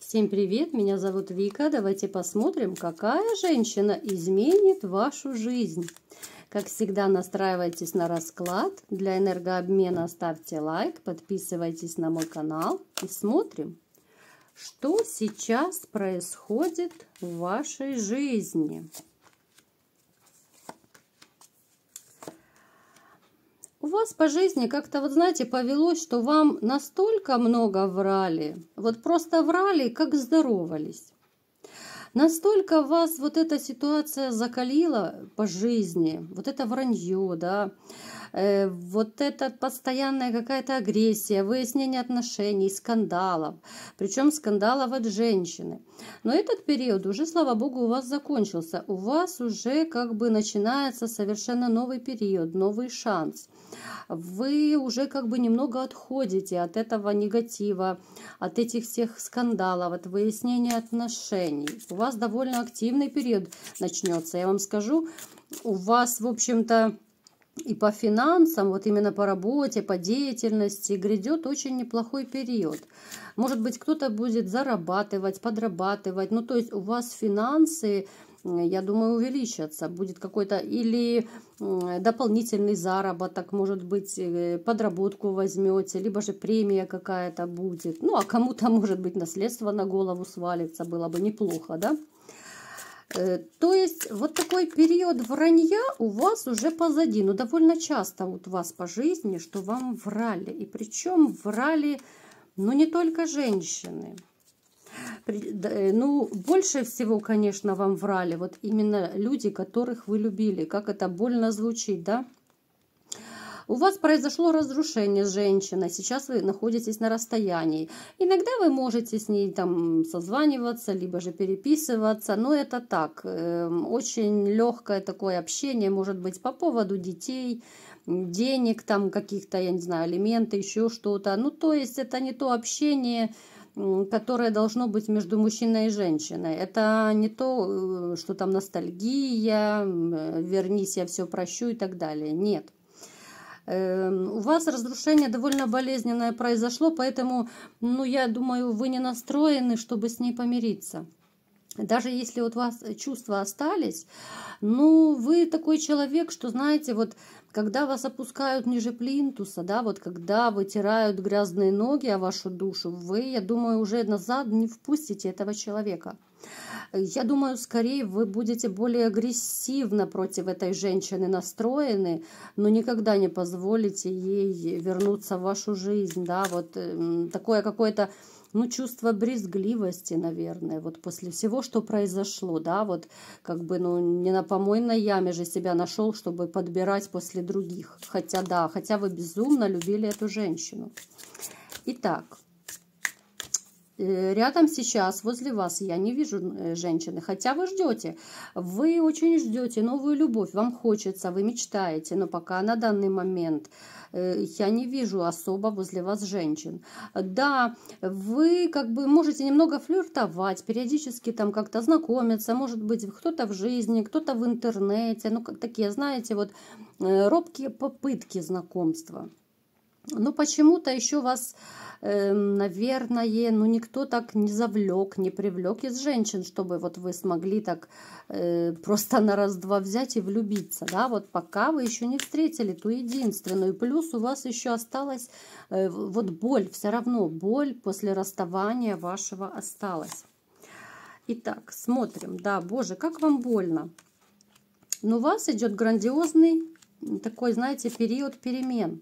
Всем привет, меня зовут Вика. Давайте посмотрим, какая женщина изменит вашу жизнь. Как всегда, настраивайтесь на расклад. Для энергообмена ставьте лайк, подписывайтесь на мой канал и смотрим, что сейчас происходит в вашей жизни. вас по жизни как-то, вот знаете, повелось, что вам настолько много врали, вот просто врали, как здоровались. Настолько вас вот эта ситуация закалила по жизни, вот это вранье, да, э, вот это постоянная какая-то агрессия, выяснение отношений, скандалов, причем скандалов от женщины. Но этот период уже, слава богу, у вас закончился. У вас уже как бы начинается совершенно новый период, новый шанс вы уже как бы немного отходите от этого негатива, от этих всех скандалов, от выяснения отношений. У вас довольно активный период начнется. Я вам скажу, у вас, в общем-то, и по финансам, вот именно по работе, по деятельности грядет очень неплохой период. Может быть, кто-то будет зарабатывать, подрабатывать. Ну, то есть у вас финансы Э, я думаю, увеличатся. Будет какой-то или дополнительный заработок, может быть, э, подработку возьмете, либо же премия какая-то будет. Ну, а кому-то, может быть, наследство на голову свалится, было бы неплохо, да? Э, то есть вот такой период вранья у вас уже позади. Ну, довольно часто вот у вас по жизни, что вам врали. И причем врали, ну, не только женщины. Э, ну, больше всего, конечно, вам врали вот именно люди, которых вы любили. Как это больно звучит, да? У вас произошло разрушение с женщиной, сейчас вы находитесь на расстоянии. Иногда вы можете с ней там созваниваться, либо же переписываться, но это так. Эм, очень легкое такое общение, может быть, по поводу детей, денег там каких-то, я не знаю, алименты, еще что-то. Ну, то есть это не то общение, которое должно быть между мужчиной и женщиной. Это не то, э, что там ностальгия, э, вернись, я все прощу и так далее. Нет. Эм, у вас разрушение довольно болезненное произошло, поэтому, ну, я думаю, вы не настроены, чтобы с ней помириться. Даже если вот у вас чувства остались, ну, вы такой человек, что, знаете, вот когда вас опускают ниже плинтуса, да, вот когда вытирают грязные ноги о вашу душу, вы, я думаю, уже назад не впустите этого человека. Я думаю, скорее вы будете более агрессивно против этой женщины настроены, но никогда не позволите ей вернуться в вашу жизнь, да, вот эм, такое какое-то ну, чувство брезгливости, наверное, вот после всего, что произошло, да, вот как бы, ну, не на помойной яме же себя нашел, чтобы подбирать после других. Хотя, да, хотя вы безумно любили эту женщину. Итак, Э, рядом сейчас, возле вас, я не вижу э, женщины, хотя вы ждете, вы очень ждете новую любовь, вам хочется, вы мечтаете, но пока на данный момент э, я не вижу особо возле вас женщин. Да, вы как бы можете немного флиртовать, периодически там как-то знакомиться, может быть, кто-то в жизни, кто-то в интернете, ну, как такие, знаете, вот робкие попытки знакомства. Но ну, почему-то еще вас, эм, наверное, ну никто так не завлек, не привлек из женщин, чтобы вот вы смогли так э, просто на раз-два взять и влюбиться, да, вот пока вы еще не встретили ту единственную, плюс у вас еще осталась э, вот боль, все равно боль после расставания вашего осталась. Итак, смотрим, да, боже, как вам больно. Но ну, у вас идет грандиозный такой, знаете, период перемен.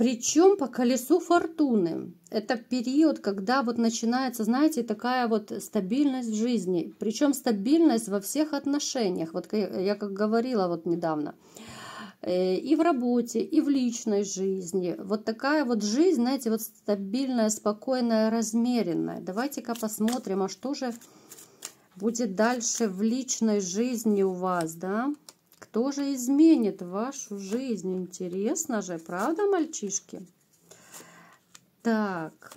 Причем по колесу фортуны. Это период, когда вот начинается, знаете, такая вот стабильность в жизни. Причем стабильность во всех отношениях. Вот я как говорила вот недавно. Э, и в работе, и в личной жизни. Вот такая вот жизнь, знаете, вот стабильная, спокойная, размеренная. Давайте-ка посмотрим, а что же будет дальше в личной жизни у вас, да? Да кто же изменит вашу жизнь? Интересно же, правда, мальчишки? Так.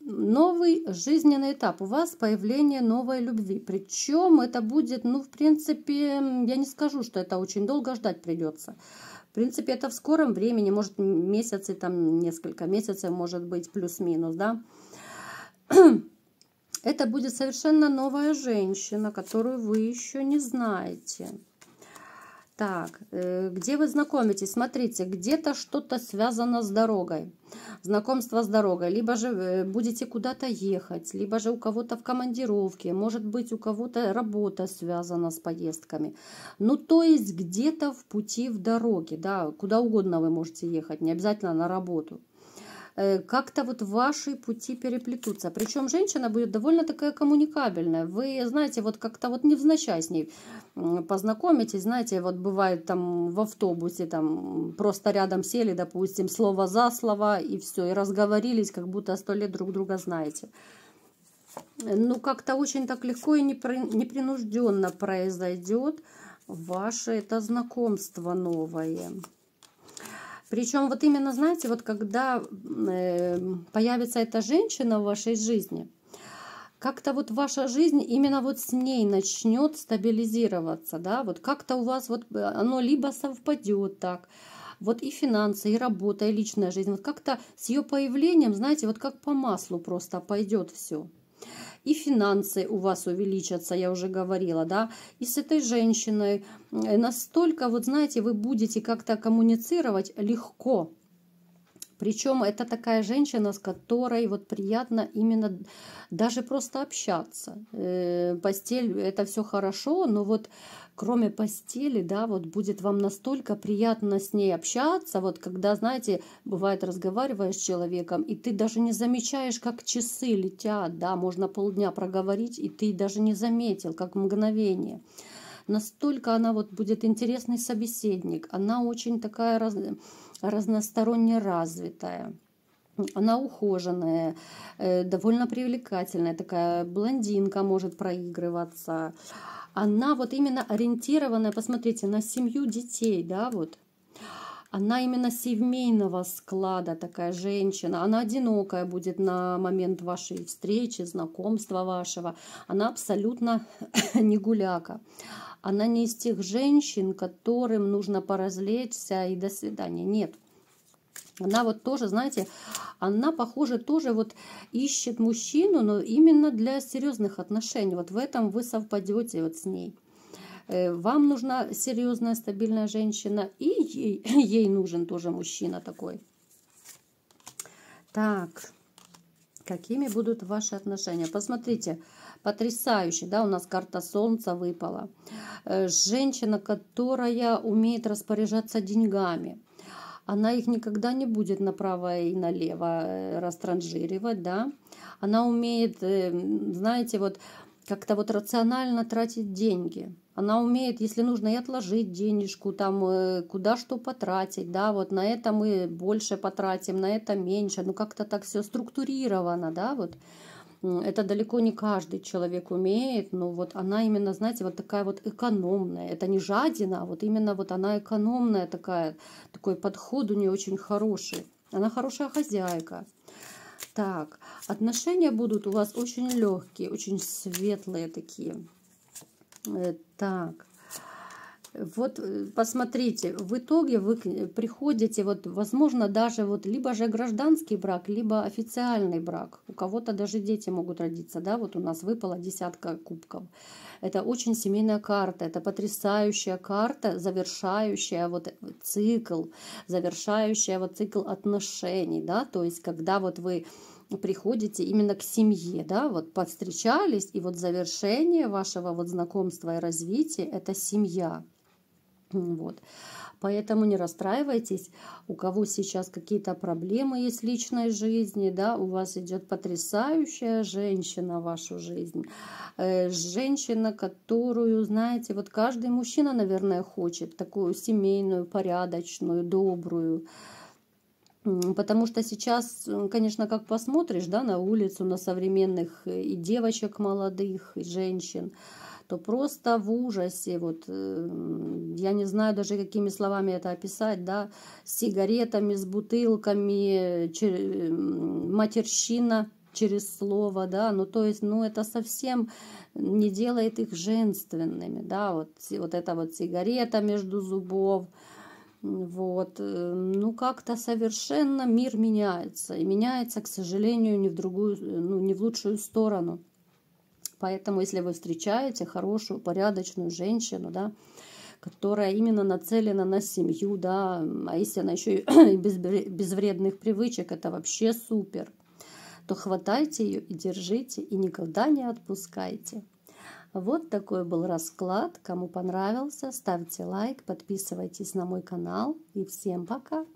Новый жизненный этап. У вас появление новой любви. Причем это будет, ну, в принципе, я не скажу, что это очень долго ждать придется. В принципе, это в скором времени, может, месяцы, там, несколько месяцев, может быть, плюс-минус, да Это будет совершенно новая женщина, которую вы еще не знаете. Так, э, где вы знакомитесь? Смотрите, где-то что-то связано с дорогой. Знакомство с дорогой. Либо же э, будете куда-то ехать, либо же у кого-то в командировке. Может быть, у кого-то работа связана с поездками. Ну, то есть, где-то в пути в дороге, да, куда угодно вы можете ехать, не обязательно на работу. Э, как-то вот ваши пути переплетутся. Причем женщина будет довольно такая коммуникабельная. Вы, знаете, вот как-то вот невзначай с ней познакомитесь. Знаете, вот бывает там в автобусе, там просто рядом сели, допустим, слово за слово, и все, и разговорились, как будто сто лет друг друга знаете ну, как-то очень так легко и непринужденно произойдет ваше это знакомство новое. Причем вот именно, знаете, вот когда эм, появится эта женщина в вашей жизни, как-то вот ваша жизнь именно вот с ней начнет стабилизироваться, да, вот как-то у вас вот э, оно либо совпадет так, вот и финансы, и работа, и личная жизнь, вот как-то с ее появлением, знаете, вот как по маслу просто пойдет все и финансы у вас увеличатся, я уже говорила, да, и с этой женщиной э, настолько, вот знаете, вы будете как-то коммуницировать легко, причем это такая женщина, с которой вот приятно именно даже просто общаться. Э, постель это все хорошо, но вот кроме постели, да, вот будет вам настолько приятно с ней общаться, вот когда, знаете, бывает разговариваешь с человеком, и ты даже не замечаешь, как часы летят, да, можно полдня проговорить, и ты даже не заметил, как мгновение настолько она вот будет интересный собеседник, она очень такая раз, разносторонне развитая. Она ухоженная, э, довольно привлекательная, такая блондинка может проигрываться. Она вот именно ориентированная, посмотрите, на семью детей, да, вот. Она именно семейного склада такая женщина. Она одинокая будет на момент вашей встречи, знакомства вашего. Она абсолютно не гуляка. Она не из тех женщин, которым нужно поразвлечься и до свидания. Нет. Она вот тоже, знаете, она, похоже, тоже вот ищет мужчину, но именно для серьезных отношений. Вот в этом вы совпадете вот с ней. Э, вам нужна серьезная, стабильная женщина, и ей, ей нужен тоже мужчина такой. Так, какими будут ваши отношения? Посмотрите, Потрясающе, да, у нас карта солнца выпала. Э, женщина, которая умеет распоряжаться деньгами. Она их никогда не будет направо и налево э, растранжиривать, да. Она умеет, э, знаете, вот как-то вот рационально тратить деньги. Она умеет, если нужно, и отложить денежку, там, куда что потратить, да, вот на это мы больше потратим, на это меньше, ну, как-то так все структурировано, да, вот. Это далеко не каждый человек умеет, но вот она именно, знаете, вот такая вот экономная. Это не жадина, а вот именно вот она экономная такая, такой подход у нее очень хороший. Она хорошая хозяйка. Так, отношения будут у вас очень легкие, очень светлые такие. Э, так, вот э, посмотрите, в итоге вы э, приходите, вот, возможно, даже вот либо же гражданский брак, либо официальный брак. У кого-то даже дети могут родиться, да, вот у нас выпала десятка кубков. Это очень семейная карта, это потрясающая карта, завершающая вот цикл, завершающая вот цикл отношений, да, то есть когда вот вы приходите именно к семье, да, вот повстречались, и вот завершение вашего вот знакомства и развития – это семья. Вот. Поэтому не расстраивайтесь, у кого сейчас какие-то проблемы есть в личной жизни, да, у вас идет потрясающая женщина в вашу жизнь. Э, женщина, которую, знаете, вот каждый мужчина, наверное, хочет, такую семейную, порядочную, добрую. Потому что сейчас, конечно, как посмотришь, да, на улицу, на современных э, и девочек молодых, и женщин, то просто в ужасе, вот, э, я не знаю даже, какими словами это описать, да, с сигаретами, с бутылками, чер... матерщина через слово, да, ну, то есть, ну, это совсем не делает их женственными, да, вот, вот это вот сигарета между зубов, вот, э, ну как-то совершенно мир меняется, и меняется, к сожалению, не в другую, э, ну не в лучшую сторону. Поэтому, если вы встречаете хорошую, порядочную женщину, да, которая именно нацелена на семью, да, а если она еще и без, без вредных привычек, это вообще супер, то хватайте ее и держите, и никогда не отпускайте. Вот такой был расклад. Кому понравился, ставьте лайк, подписывайтесь на мой канал. И всем пока!